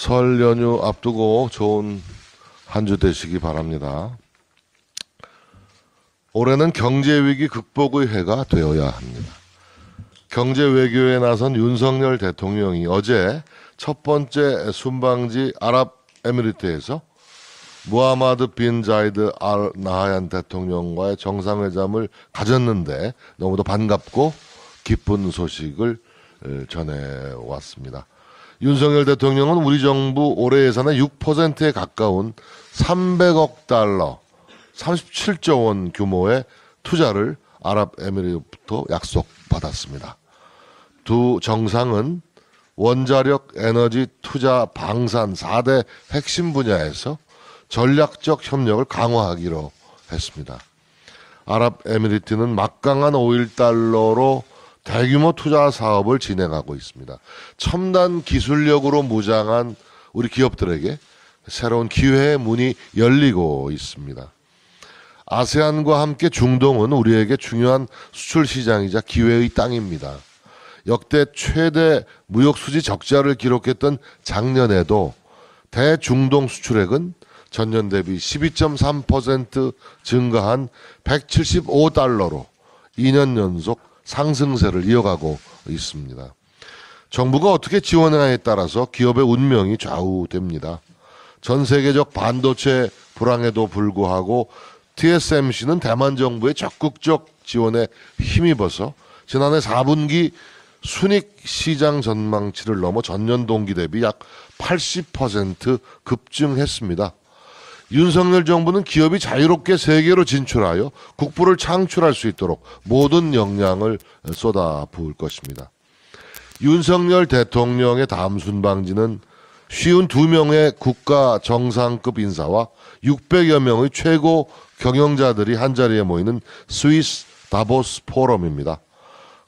설 연휴 앞두고 좋은 한 주 되시기 바랍니다. 올해는 경제 위기 극복의 해가 되어야 합니다. 경제 외교에 나선 윤석열 대통령이 어제 첫 번째 순방지 아랍에미리트에서 무하마드 빈 자이드 알 나하얀 대통령과의 정상회담을 가졌는데 너무도 반갑고 기쁜 소식을 전해 왔습니다. 윤석열 대통령은 우리 정부 올해 예산의 6%에 가까운 300억 달러, 37조 원 규모의 투자를 아랍에미리트부터 약속받았습니다. 두 정상은 원자력 에너지 투자 방산 4대 핵심 분야에서 전략적 협력을 강화하기로 했습니다. 아랍에미리트는 막강한 5일 달러로 대규모 투자 사업을 진행하고 있습니다. 첨단 기술력으로 무장한 우리 기업들에게 새로운 기회의 문이 열리고 있습니다. 아세안과 함께 중동은 우리에게 중요한 수출 시장이자 기회의 땅입니다. 역대 최대 무역 수지 적자를 기록했던 작년에도 대중동 수출액은 전년 대비 12.3% 증가한 175달러로 2년 연속 상승세를 이어가고 있습니다. 정부가 어떻게 지원하냐에 따라서 기업의 운명이 좌우됩니다. 전 세계적 반도체 불황에도 불구하고 TSMC는 대만 정부의 적극적 지원에 힘입어서 지난해 4분기 순익 시장 전망치를 넘어 전년 동기 대비 약 80% 급증했습니다. 윤석열 정부는 기업이 자유롭게 세계로 진출하여 국부를 창출할 수 있도록 모든 역량을 쏟아 부을 것입니다. 윤석열 대통령의 담순 방지는 쉬운 두명의 국가 정상급 인사와 600여 명의 최고 경영자들이 한자리에 모이는 스위스 다보스 포럼입니다.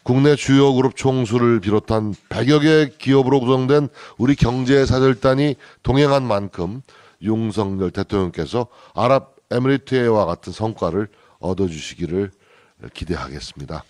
국내 주요 그룹 총수를 비롯한 100여 개 기업으로 구성된 우리 경제사절단이 동행한 만큼 용석열 대통령께서 아랍에미리트와 같은 성과를 얻어주시기를 기대하겠습니다.